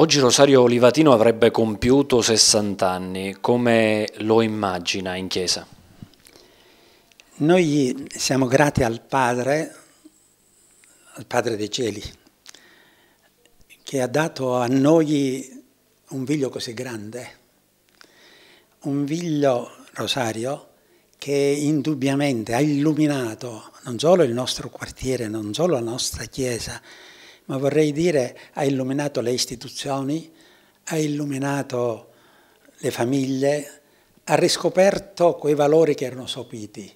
Oggi Rosario Olivatino avrebbe compiuto 60 anni, come lo immagina in chiesa? Noi siamo grati al Padre, al Padre dei Cieli, che ha dato a noi un figlio così grande, un figlio Rosario che indubbiamente ha illuminato non solo il nostro quartiere, non solo la nostra chiesa, ma vorrei dire ha illuminato le istituzioni, ha illuminato le famiglie, ha riscoperto quei valori che erano sopiti,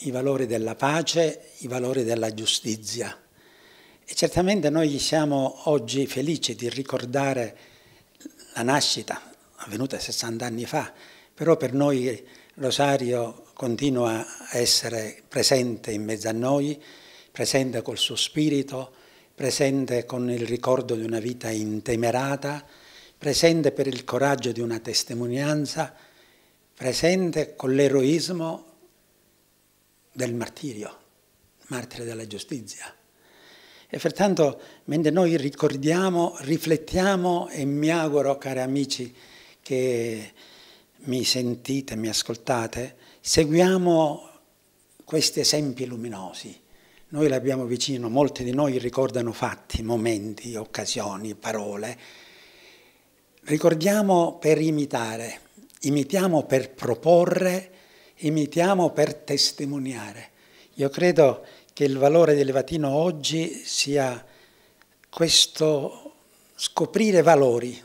i valori della pace, i valori della giustizia. E certamente noi siamo oggi felici di ricordare la nascita, avvenuta 60 anni fa, però per noi Rosario continua a essere presente in mezzo a noi, presente col suo spirito, presente con il ricordo di una vita intemerata, presente per il coraggio di una testimonianza, presente con l'eroismo del martirio, martire della giustizia. E pertanto, mentre noi ricordiamo, riflettiamo e mi auguro, cari amici, che mi sentite, mi ascoltate, seguiamo questi esempi luminosi noi l'abbiamo vicino, molti di noi ricordano fatti, momenti, occasioni, parole. Ricordiamo per imitare, imitiamo per proporre, imitiamo per testimoniare. Io credo che il valore del Vatino oggi sia questo scoprire valori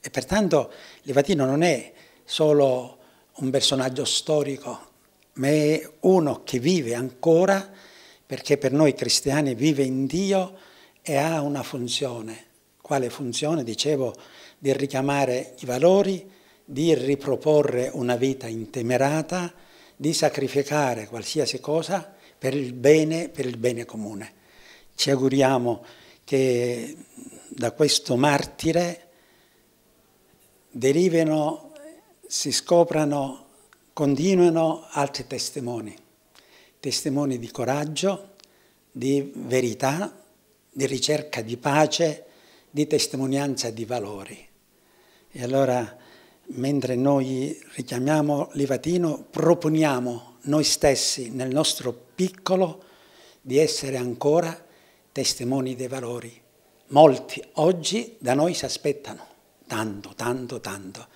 e pertanto Levatino non è solo un personaggio storico, ma è uno che vive ancora perché per noi cristiani vive in Dio e ha una funzione. Quale funzione? Dicevo, di richiamare i valori, di riproporre una vita intemerata, di sacrificare qualsiasi cosa per il bene, per il bene comune. Ci auguriamo che da questo martire derivino, si scoprano, continuino altri testimoni testimoni di coraggio, di verità, di ricerca di pace, di testimonianza di valori. E allora, mentre noi richiamiamo Livatino, proponiamo noi stessi nel nostro piccolo di essere ancora testimoni dei valori. Molti oggi da noi si aspettano tanto, tanto, tanto.